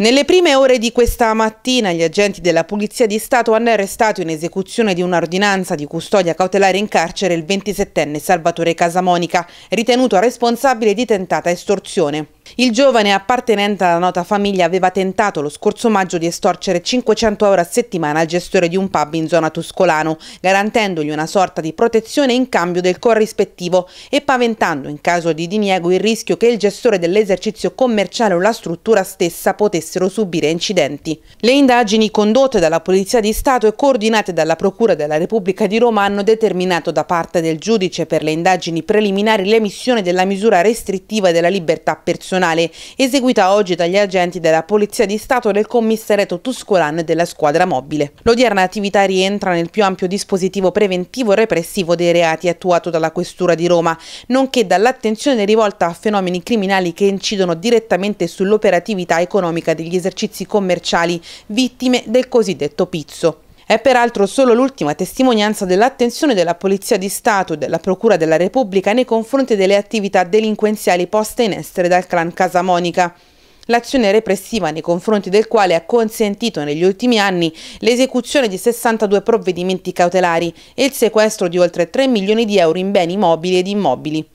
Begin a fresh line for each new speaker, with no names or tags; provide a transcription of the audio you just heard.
Nelle prime ore di questa mattina gli agenti della Polizia di Stato hanno arrestato in esecuzione di un'ordinanza di custodia cautelare in carcere il 27enne Salvatore Casamonica, ritenuto responsabile di tentata estorsione. Il giovane appartenente alla nota famiglia aveva tentato lo scorso maggio di estorcere 500 euro a settimana al gestore di un pub in zona Tuscolano, garantendogli una sorta di protezione in cambio del corrispettivo e paventando in caso di diniego il rischio che il gestore dell'esercizio commerciale o la struttura stessa potessero subire incidenti. Le indagini condotte dalla Polizia di Stato e coordinate dalla Procura della Repubblica di Roma hanno determinato da parte del giudice per le indagini preliminari l'emissione della misura restrittiva della libertà personale nazionale, eseguita oggi dagli agenti della Polizia di Stato del commissariato Tuscolan della squadra mobile. L'odierna attività rientra nel più ampio dispositivo preventivo e repressivo dei reati attuato dalla Questura di Roma, nonché dall'attenzione rivolta a fenomeni criminali che incidono direttamente sull'operatività economica degli esercizi commerciali, vittime del cosiddetto pizzo. È peraltro solo l'ultima testimonianza dell'attenzione della Polizia di Stato e della Procura della Repubblica nei confronti delle attività delinquenziali poste in essere dal clan Casa Monica. l'azione repressiva nei confronti del quale ha consentito negli ultimi anni l'esecuzione di 62 provvedimenti cautelari e il sequestro di oltre 3 milioni di euro in beni mobili ed immobili.